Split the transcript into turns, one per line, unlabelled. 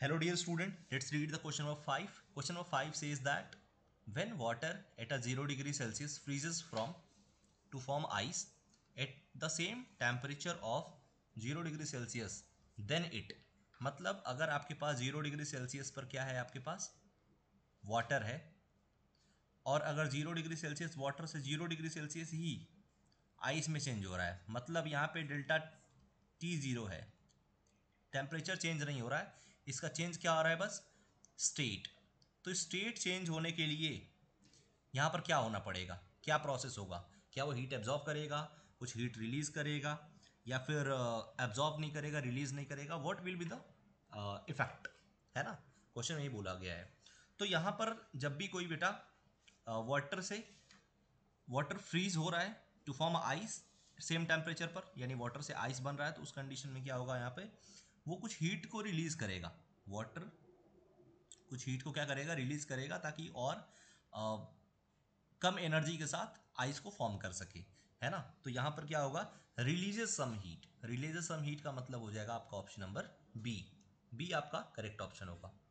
Hello dear student, let's read the question number 5. Question number 5 says that when water at a 0 degree Celsius freezes from to form ice at the same temperature of 0 degree Celsius then it मतलब अगर आपके पास zero degree Celsius पर क्या है आपके पास water है और अगर ज़ीरो डिग्री सेल्सियस वाटर से ज़ीरो डिग्री सेल्सियस ही आइस में चेंज हो रहा है मतलब यहाँ पे डेल्टा टी ज़ीरो है टेम्परेचर चेंज नहीं हो रहा है इसका चेंज क्या आ रहा है बस स्टेट तो स्टेट चेंज होने के लिए यहाँ पर क्या होना पड़ेगा क्या प्रोसेस होगा क्या वो हीट एब्जॉर्व करेगा कुछ हीट रिलीज़ करेगा या फिर एब्जॉर्व uh, नहीं करेगा रिलीज़ नहीं करेगा what will be the effect है ना क्वेश्चन यही बोला गया है तो यहाँ पर जब भी कोई बेटा वाटर uh, से वाटर फ्रीज हो रहा है to form ice same temperature पर यानी वाटर से आइस बन रहा है तो उस कंडीशन में क्या होगा यहाँ पे वो कुछ हीट को रिलीज करेगा वाटर कुछ हीट को क्या करेगा रिलीज करेगा ताकि और आ, कम एनर्जी के साथ आइस को फॉर्म कर सके है ना तो यहां पर क्या होगा releases some heat releases some heat का मतलब हो जाएगा आपका ऑप्शन नंबर बी बी आपका करेक्ट ऑप्शन होगा